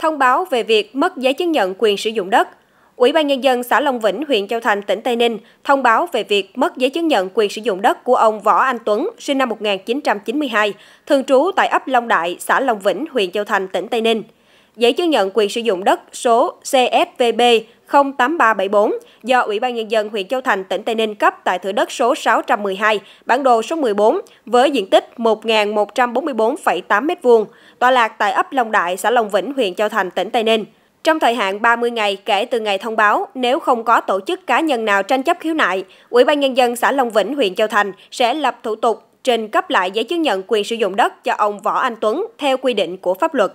thông báo về việc mất giấy chứng nhận quyền sử dụng đất. Ủy ban Nhân dân xã Long Vĩnh, huyện Châu Thành, tỉnh Tây Ninh thông báo về việc mất giấy chứng nhận quyền sử dụng đất của ông Võ Anh Tuấn, sinh năm 1992, thường trú tại ấp Long Đại, xã Long Vĩnh, huyện Châu Thành, tỉnh Tây Ninh. Giấy chứng nhận quyền sử dụng đất số CFVB 08374 do Ủy ban Nhân dân huyện Châu Thành, tỉnh Tây Ninh cấp tại thửa đất số 612, bản đồ số 14 với diện tích 1.144,8 m2, tọa lạc tại ấp Long Đại, xã Long Vĩnh, huyện Châu Thành, tỉnh Tây Ninh. Trong thời hạn 30 ngày kể từ ngày thông báo, nếu không có tổ chức cá nhân nào tranh chấp khiếu nại, Ủy ban nhân dân xã Long Vĩnh, huyện Châu Thành sẽ lập thủ tục trình cấp lại giấy chứng nhận quyền sử dụng đất cho ông Võ Anh Tuấn theo quy định của pháp luật.